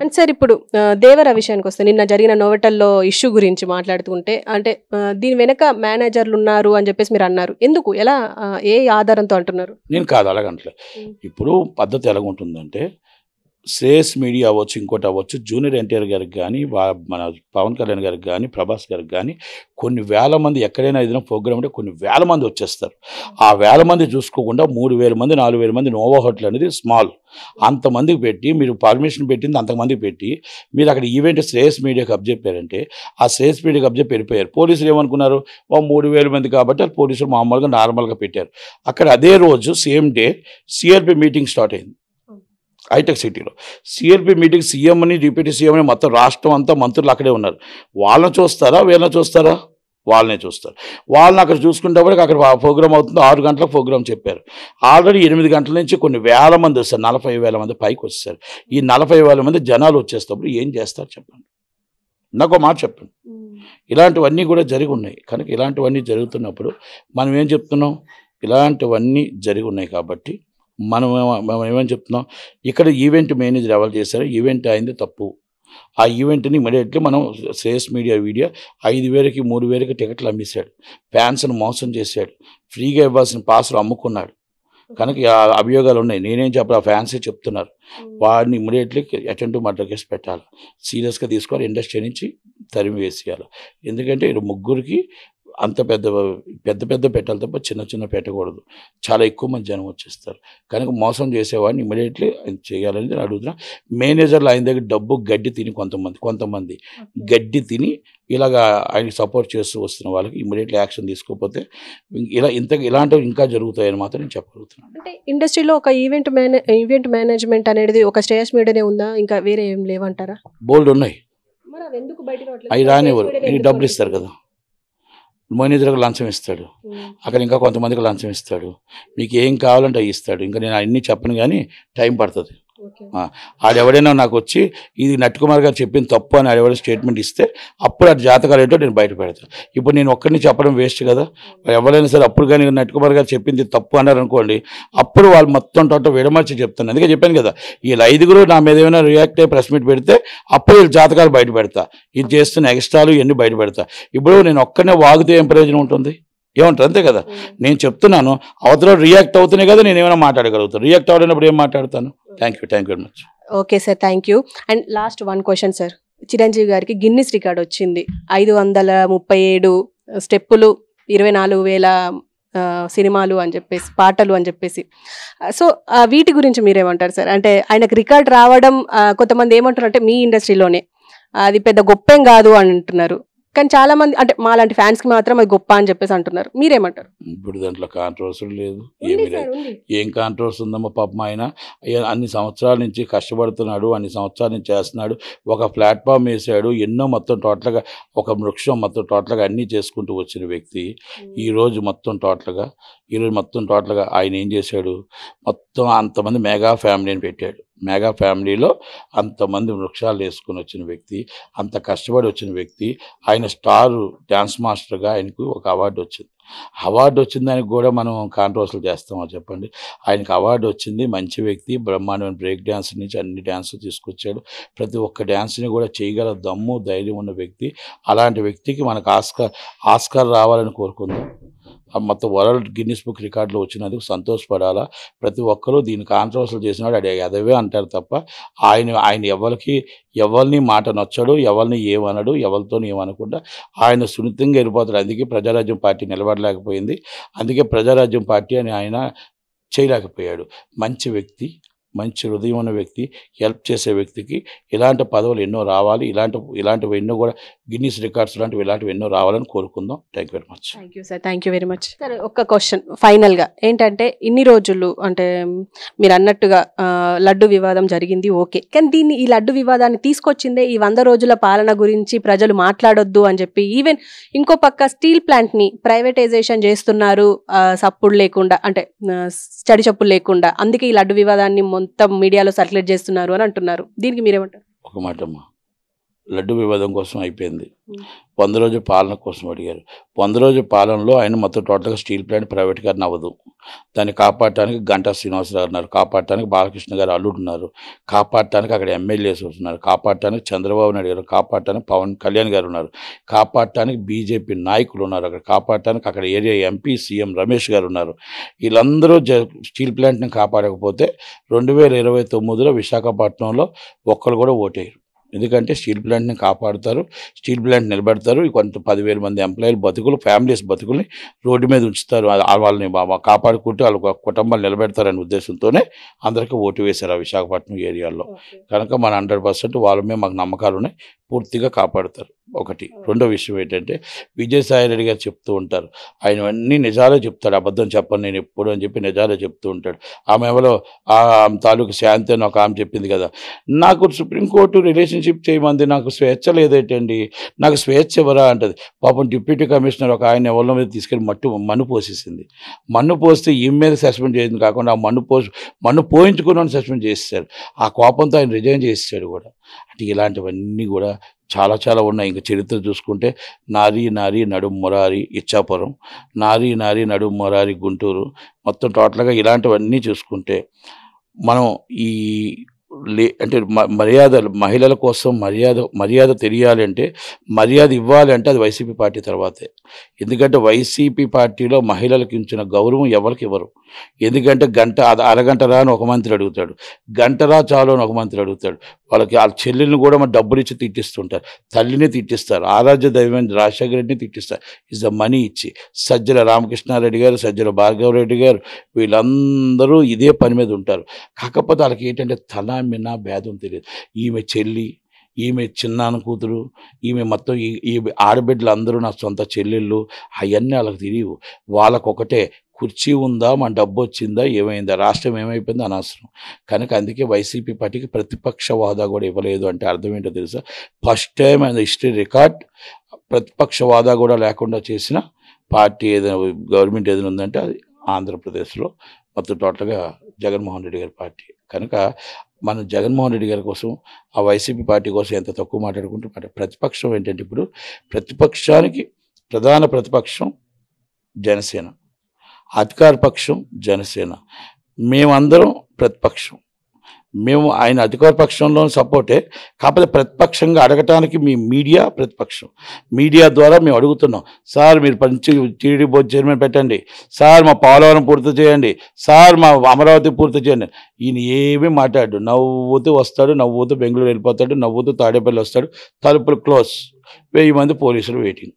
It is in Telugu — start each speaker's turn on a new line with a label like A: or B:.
A: అండ్ సార్ ఇప్పుడు దేవర విషయానికి వస్తే నిన్న జరిగిన నోవెటల్లో ఇష్యూ గురించి మాట్లాడుతుంటే అంటే దీని వెనక మేనేజర్లు ఉన్నారు అని చెప్పేసి మీరు అన్నారు ఎందుకు ఎలా ఏ ఆధారంతో అంటున్నారు
B: నేను కాదు అలాగంటలే ఇప్పుడు పద్ధతి ఎలాగుంటుందంటే శ్రేయస్ మీడియా అవ్వచ్చు ఇంకోటి అవ్వచ్చు జూనియర్ ఎన్టీఆర్ గారికి కానీ మన పవన్ కళ్యాణ్ గారికి కానీ ప్రభాస్ గారికి కానీ కొన్ని వేల మంది ఎక్కడైనా ఏదైనా ప్రోగ్రామ్ ఉంటే కొన్ని వేల మంది వచ్చేస్తారు ఆ వేల మంది చూసుకోకుండా మూడు వేల మంది నాలుగు వేల మంది నోవా హోటల్ అనేది స్మాల్ అంతమందికి పెట్టి మీరు పర్మిషన్ పెట్టింది అంతమందికి పెట్టి మీరు అక్కడ ఈవెంట్ శ్రేయస్ మీడియాకి అబ్జెప్పారంటే ఆ శ్రేయస్ మీడియాకి అబ్జెప్ వెళ్ళిపోయారు పోలీసులు ఏమనుకున్నారు మూడు వేల మంది కాబట్టి పోలీసులు మామూలుగా నార్మల్గా పెట్టారు అక్కడ అదే రోజు same day CRP meeting start అయింది హైటెక్ సిటీలో సిఎల్పి మీటింగ్ సీఎం అని డిప్యూటీ సీఎం అని మొత్తం రాష్ట్రం అంతా మంత్రులు అక్కడే ఉన్నారు వాళ్ళని చూస్తారా వీళ్ళని చూస్తారా వాళ్ళనే చూస్తారు వాళ్ళని అక్కడ చూసుకునేటప్పటికి అక్కడ ప్రోగ్రామ్ అవుతుంది ఆరు గంటలకు ప్రోగ్రామ్ చెప్పారు ఆల్రెడీ ఎనిమిది గంటల నుంచి కొన్ని వేల మంది వస్తారు నలభై వేల మంది పైకి వస్తారు ఈ నలభై వేల మంది జనాలు వచ్చేస్తప్పుడు ఏం చేస్తారు చెప్పండి నాకు మాట చెప్పండి ఇలాంటివన్నీ కూడా జరిగి ఉన్నాయి కనుక ఇలాంటివన్నీ జరుగుతున్నప్పుడు మనం ఏం చెప్తున్నాం ఇలాంటివన్నీ జరిగి ఉన్నాయి కాబట్టి మనం మనం ఏమని చెప్తున్నాం ఇక్కడ ఈవెంట్ మేనేజర్ ఎవరు చేశారు ఈవెంట్ అయింది తప్పు ఆ ఈవెంట్ని ఇమీడియట్గా మనం శ్రేయస్ మీడియా వీడియో ఐదు వేలకి మూడు వేలకి టికెట్లు అమ్మేశాడు ఫ్యాన్స్ను మోసం చేశాడు ఫ్రీగా ఇవ్వాల్సిన పాసులు అమ్ముకున్నాడు కనుక అభియోగాలు ఉన్నాయి నేనేం చెప్పాలి ఆ ఫ్యాన్సే చెప్తున్నారు వాడిని ఇమీడియట్లీ అటెంటివ్ మర్డర్ కేసు పెట్టాలి సీరియస్గా తీసుకోవాలి ఇండస్ట్రీ నుంచి తరిమి వేసేయాలి ఎందుకంటే ముగ్గురికి అంత పెద్ద పెద్ద పెద్ద పెట్టాలి తప్ప చిన్న చిన్న పెట్టకూడదు చాలా ఎక్కువ మంది జనం వచ్చేస్తారు కనుక మోసం చేసేవాడిని ఇమీడియట్లీ చేయాలని నేను అడుగుతున్నా మేనేజర్లు ఆయన దగ్గర డబ్బు గడ్డి తిని కొంతమంది కొంతమంది గడ్డి తిని ఇలాగ ఆయనకి సపోర్ట్ చేస్తూ వస్తున్న వాళ్ళకి ఇమీడియట్లీ యాక్షన్ తీసుకోకపోతే ఇలా ఇంత ఇలాంటివి ఇంకా జరుగుతాయని మాత్రం నేను చెప్పగలుగుతున్నాను
A: అంటే ఇండస్ట్రీలో ఒక ఈవెంట్ మేనే ఈవెంట్ మేనేజ్మెంట్ అనేది ఒక స్టేజ్ మీడియానే ఉందా ఇంకా వేరే ఏం లేవంటారా బోల్డ్ ఉన్నాయి అవి రానివ్వరు డబ్బులు ఇస్తారు
B: కదా మేనేజర్కి లంచం ఇస్తాడు అక్కడ ఇంకా కొంతమందికి లంచం ఇస్తాడు మీకు ఏం కావాలంటే ఇస్తాడు ఇంకా నేను అన్నీ చెప్పను కానీ టైం పడుతుంది ఎవడైనా నాకు వచ్చి ఇది నట్కుమార్ గారు చెప్పిన తప్పు అని ఎవరైనా స్టేట్మెంట్ ఇస్తే అప్పుడు ఆ జాతకాలు ఏంటో నేను బయట పెడతాను ఇప్పుడు నేను ఒక్కరిని చెప్పడం వేస్ట్ కదా ఎవరైనా సరే అప్పుడు కానీ నట్కుమార్ గారు చెప్పింది తప్పు అన్నారనుకోండి అప్పుడు వాళ్ళు మొత్తం టోటల్ విడమర్చి చెప్తాను అందుకే చెప్పాను కదా వీళ్ళు ఐదుగురు నా మీద ఏమైనా రియాక్ట్ అయ్యి ప్రెస్ మీట్ పెడితే అప్పుడు వీళ్ళు జాతకాలు బయట పెడతా ఇది చేస్తున్న ఎక్స్ట్రాలు ఇవన్నీ బయట పెడతా ఇప్పుడు నేను ఒక్కడనే వాగితే ఏం ప్రయోజనం ఉంటుంది ఏమంటారు అంతే కదా నేను చెప్తున్నాను అవతల రియాక్ట్ అవుతున్నాయి కదా నేను ఏమైనా మాట్లాడగలుగుతాను రియాక్ట్ అవలేనప్పుడు ఏం మాట్లాడతాను thank you thank you very much
A: okay sir thank you and last one question sir Chiranjeevi గారికి గిన్నిస్ రికార్డ్ వచ్చింది ఐదు వందల ముప్పై ఏడు స్టెప్పులు uh, ఇరవై నాలుగు వేల uh, సినిమాలు అని చెప్పేసి పాటలు అని చెప్పేసి సో uh, వీటి గురించి మీరేమంటారు సార్ అంటే ఆయనకు రికార్డ్ రావడం కొంతమంది ఏమంటారు అంటే మీ ఇండస్ట్రీలోనే అది పెద్ద గొప్పం కాదు అని అంటున్నారు కానీ చాలా మంది అంటే మా లాంటి ఫ్యాన్స్ కి మాత్రం అది గొప్ప అని చెప్పేసి అంటున్నారు మీరేమంటారు
B: ఇప్పుడు దాంట్లో కాంట్రవర్సీ లేదు ఏమీ లేదు ఏం కాంట్రవర్సీ ఉందమ్మా పాపం ఆయన అన్ని సంవత్సరాల నుంచి కష్టపడుతున్నాడు అన్ని సంవత్సరాల నుంచి చేస్తున్నాడు ఒక ప్లాట్ఫామ్ వేసాడు ఎన్నో మొత్తం టోటల్గా ఒక వృక్షం మొత్తం టోటల్గా అన్నీ చేసుకుంటూ వచ్చిన వ్యక్తి ఈరోజు మొత్తం టోటల్గా ఈరోజు మొత్తం టోటల్గా ఆయన ఏం చేశాడు మొత్తం అంతమంది మెగా ఫ్యామిలీని పెట్టాడు మెగా ఫ్యామిలీలో అంతమంది వృక్షాలు వేసుకుని వచ్చిన వ్యక్తి అంత కష్టపడి వచ్చిన వ్యక్తి ఆయన స్టార్ డ్యాన్స్ మాస్టర్గా ఆయనకు ఒక అవార్డు వచ్చింది అవార్డు వచ్చిన దానికి కూడా మనం కాంట్రవర్సీలు చేస్తామో చెప్పండి ఆయనకు అవార్డు వచ్చింది మంచి వ్యక్తి బ్రహ్మాండమైన బ్రేక్ డ్యాన్స్ నుంచి అన్ని డ్యాన్స్ తీసుకొచ్చాడు ప్రతి ఒక్క డ్యాన్స్ని కూడా చేయగల దమ్ము ధైర్యం ఉన్న వ్యక్తి అలాంటి వ్యక్తికి మనకు ఆస్కార్ ఆస్కార్ రావాలని కోరుకుందాం మొత్తం వరల్డ్ గిన్నిస్ బుక్ రికార్డులో వచ్చినందుకు సంతోషపడాలా ప్రతి ఒక్కరూ దీని కాంట్రవర్సల్ చేసినాడు అది అదవే అంటారు తప్ప ఆయన ఆయన ఎవరికి ఎవరిని మాట నొచ్చడు ఎవరిని ఏమనడు ఎవరితో ఏమనకుండా ఆయన సున్నితంగా వెళ్ళిపోతాడు అందుకే ప్రజారాజ్యం పార్టీ నిలబడలేకపోయింది అందుకే ప్రజారాజ్యం పార్టీ అని ఆయన చేయలేకపోయాడు మంచి వ్యక్తి మంచి హృదయం ఉన్న వ్యక్తి హెల్ప్ చేసే వ్యక్తికి ఇలాంటి పదవులు ఎన్నో రావాలి ఇలాంటి ఇలాంటివి ఎన్నో కూడా గిన్నీస్ రికార్డ్స్ లాంటివి ఇలాంటివి ఎన్నో రావాలని కోరుకుందాం thank very much
A: thank you sir thank you very much sir ఒక్క క్వశ్చన్ ఫైనల్గా ఏంటంటే ఇన్ని రోజులు అంటే మీరు అన్నట్టుగా లడ్డు వివాదం జరిగింది ఓకే కానీ దీన్ని ఈ లడ్డు వివాదాన్ని తీసుకొచ్చిందే ఈ వంద రోజుల పాలన గురించి ప్రజలు మాట్లాడొద్దు అని చెప్పి ఈవెన్ ఇంకో పక్క స్టీల్ ప్లాంట్ని ప్రైవేటైజేషన్ చేస్తున్నారు సప్పుడు లేకుండా అంటే స్టడీ చప్పులు లేకుండా అందుకే ఈ లడ్డు వివాదాన్ని మొత్తం మీడియాలో సర్క్యులేట్ చేస్తున్నారు అని అంటున్నారు దీనికి మీరేమంటారు
B: ఒక మాట అమ్మా లడ్డు వివాదం కోసం అయిపోయింది వంద రోజు పాలన కోసం అడిగారు వంద రోజు పాలనలో ఆయన మొత్తం టోటల్గా స్టీల్ ప్లాంట్ ప్రైవేట్ గారిని అవ్వదు దాన్ని కాపాడటానికి గంటా శ్రీనివాసరావు ఉన్నారు కాపాడటానికి బాలకృష్ణ గారు అల్లుడు ఉన్నారు కాపాడటానికి అక్కడ ఎమ్మెల్యేస్ ఉన్నారు కాపాడటానికి చంద్రబాబు నాయుడు గారు కాపాడటానికి పవన్ కళ్యాణ్ గారు ఉన్నారు కాపాడటానికి బీజేపీ నాయకులు ఉన్నారు అక్కడ కాపాడటానికి అక్కడ ఏరియా ఎంపీ సీఎం రమేష్ గారు ఉన్నారు వీళ్ళందరూ స్టీల్ ప్లాంట్ని కాపాడకపోతే రెండు వేల ఇరవై తొమ్మిదిలో విశాఖపట్నంలో ఒక్కరు కూడా ఓటేయరు ఎందుకంటే స్టీల్ ప్లాంట్ని కాపాడుతారు స్టీల్ ప్లాంట్ నిలబెడతారు కొంత పదివేల మంది ఎంప్లాయీలు బతుకులు ఫ్యామిలీస్ బతుకుల్ని రోడ్డు మీద ఉంచుతారు వాళ్ళని కాపాడుకుంటూ వాళ్ళ కుటుంబాలు నిలబెడతారనే ఉద్దేశంతోనే అందరికీ ఓటు వేశారు ఆ విశాఖపట్నం ఏరియాలో కనుక మన హండ్రెడ్ పర్సెంట్ వాళ్ళ మీద మాకు నమ్మకాలు ఉన్నాయి పూర్తిగా కాపాడుతారు ఒకటి రెండో విషయం ఏంటంటే విజయసాయి రెడ్డి గారు చెప్తూ ఉంటారు ఆయన అన్నీ నిజాలే చెప్తాడు అబద్ధం చెప్పను నేను ఎప్పుడు అని చెప్పి నిజాలే చెప్తూ ఉంటాడు ఆమె ఎవరో ఆ తాలూకు శాంతి అని ఒక ఆమె చెప్పింది కదా నాకు సుప్రీంకోర్టు రిలేషన్ రిలేషన్షిప్ చేయమంది నాకు స్వేచ్ఛ లేదేటండి నాకు స్వేచ్ఛ ఎవరా అంటది పాపం డిప్యూటీ కమిషనర్ ఒక ఆయన ఎవరి మీద తీసుకెళ్ళి మట్టు మన్ను పోసేసింది మన్ను పోస్తే ఈ మీద సస్పెండ్ చేసింది కాకుండా ఆ మన్ను పోసి మన్ను పోయించుకున్నాను సస్పెండ్ చేస్తాడు ఆ కోపంతో ఆయన రిజైన్ చేస్తాడు కూడా అంటే ఇలాంటివన్నీ కూడా చాలా చాలా ఉన్నాయి ఇంకా చరిత్ర చూసుకుంటే నారీ నారీ నడుము మొరారి ఇచ్చాపురం నారీ నారీ నడుము మొరారి గుంటూరు మొత్తం టోటల్గా ఇలాంటివన్నీ చూసుకుంటే మనం ఈ లే అంటే మర్యాదలు మహిళల కోసం మర్యాద మర్యాద తెలియాలి అంటే మర్యాద ఇవ్వాలి అంటే అది వైసీపీ పార్టీ తర్వాతే ఎందుకంటే వైసీపీ పార్టీలో మహిళలకు ఇచ్చిన గౌరవం ఎవరికి ఇవ్వరు ఎందుకంటే గంట అరగంటరా అని ఒక మంత్రి అడుగుతాడు గంటరా చాలు అని ఒక మంత్రి అడుగుతాడు వాళ్ళకి వాళ్ళ చెల్లెల్ని కూడా మన డబ్బులు ఇచ్చి తిట్టిస్తుంటారు తల్లిని తిట్టిస్తారు ఆరాధ్య దైవం రాజశేఖర రెడ్డిని తిట్టిస్తారు ఇస్ ద మనీ ఇచ్చి సజ్జల రామకృష్ణారెడ్డి గారు సజ్జల భార్గవ రెడ్డి గారు వీళ్ళందరూ ఇదే పని మీద ఉంటారు కాకపోతే వాళ్ళకి ఏంటంటే తల మిన్న భేదం తెలియదు ఈమె చెల్లి ఈమె చిన్నాన్న కూతురు ఈమె మొత్తం ఈ ఆడబిడ్డలు అందరూ నా సొంత చెల్లెళ్ళు అవన్నీ వాళ్ళకి తెలియవు వాళ్ళకొకటే కుర్చీ ఉందా మన డబ్బు వచ్చిందా ఏమైందా రాష్ట్రం ఏమైపోయిందో అనవసరం కనుక అందుకే వైసీపీ పార్టీకి ప్రతిపక్ష హోదా కూడా ఇవ్వలేదు అంటే అర్థం ఏంటో తెలుసా first time and history record ప్రతిపక్ష హోదా కూడా లేకుండా చేసిన పార్టీ ఏదైనా గవర్నమెంట్ ఏదైనా ఉందంటే అది ఆంధ్రప్రదేశ్లో మొత్తం టోటల్గా జగన్మోహన్ రెడ్డి గారి పార్టీ కనుక మనం జగన్మోహన్ రెడ్డి గారి కోసం ఆ వైసీపీ పార్టీ కోసం ఎంత తక్కువ మాట్లాడుకుంటున్నాం ప్రతిపక్షం ఏంటంటే ఇప్పుడు ప్రతిపక్షానికి ప్రధాన ప్రతిపక్షం జనసేన అధికార పక్షం జనసేన మేమందరం ప్రతిపక్షం మేము ఆయన అధికార పక్షంలో సపోర్టే కాకపోతే ప్రతిపక్షంగా అడగటానికి మీ మీడియా ప్రతిపక్షం మీడియా ద్వారా మేము అడుగుతున్నాం సార్ మీరు పంచి టీడీ బోర్డు చైర్మన్ పెట్టండి సార్ మా పోలవరం పూర్తి చేయండి సార్ మా అమరావతి పూర్తి చేయండి ఈయన ఏమీ మాట్లాడు నవ్వుతూ వస్తాడు నవ్వుతూ బెంగళూరు వెళ్ళిపోతాడు నవ్వుతూ తాడేపల్లి వస్తాడు తలుపులు క్లోజ్ వెయ్యి మంది పోలీసులు వెయిటింగ్